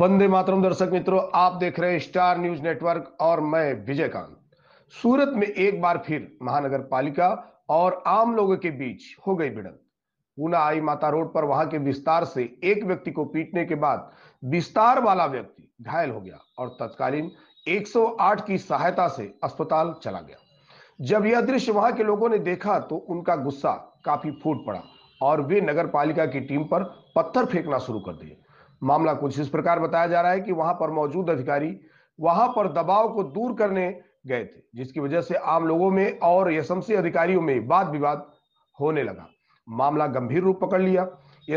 वंदे मातरम दर्शक मित्रों आप देख रहे हैं स्टार न्यूज नेटवर्क और मैं विजयकांत सूरत में एक बार फिर महानगर पालिका और आम लोगों के बीच हो गई भिड़ंत पूना आई माता रोड पर वहां के विस्तार से एक व्यक्ति को पीटने के बाद विस्तार वाला व्यक्ति घायल हो गया और तत्कालीन 108 की सहायता से अस्पताल चला गया जब यह दृश्य वहां के लोगों ने देखा तो उनका गुस्सा काफी फूट पड़ा और वे नगर पालिका की टीम पर पत्थर फेंकना शुरू कर दिए मामला कुछ इस प्रकार बताया जा रहा है कि वहां पर मौजूद अधिकारी वहां पर दबाव को दूर करने गए थे जिसकी वजह से आम लोगों में और एसएमसी अधिकारियों में वाद विवाद होने लगा मामला गंभीर रूप पकड़ लिया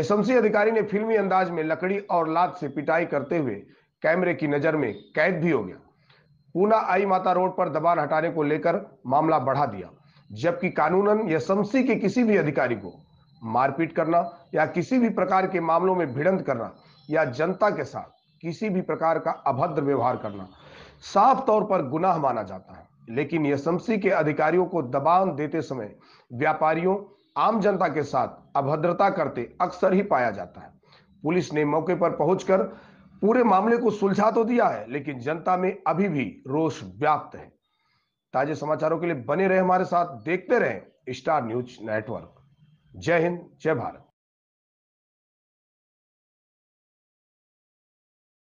एसएमसी अधिकारी ने फिल्मी अंदाज में लकड़ी और लात से पिटाई करते हुए कैमरे की नजर में कैद भी हो गया पूना आई माता रोड पर दबान हटाने को लेकर मामला बढ़ा दिया जबकि कानूनन एसएमसी के किसी भी अधिकारी को मारपीट करना या किसी भी प्रकार के मामलों में भिड़ंत करना या जनता के साथ किसी भी प्रकार का अभद्र व्यवहार करना साफ तौर पर गुनाह माना जाता है लेकिन एसएमसी के अधिकारियों को दबाव देते समय व्यापारियों आम जनता के साथ अभद्रता करते अक्सर ही पाया जाता है पुलिस ने मौके पर पहुंचकर पूरे मामले को सुलझा तो दिया है लेकिन जनता में अभी भी रोष व्याप्त है ताजे समाचारों के लिए बने रहे हमारे साथ देखते रहे स्टार न्यूज नेटवर्क जय हिंद जय भारत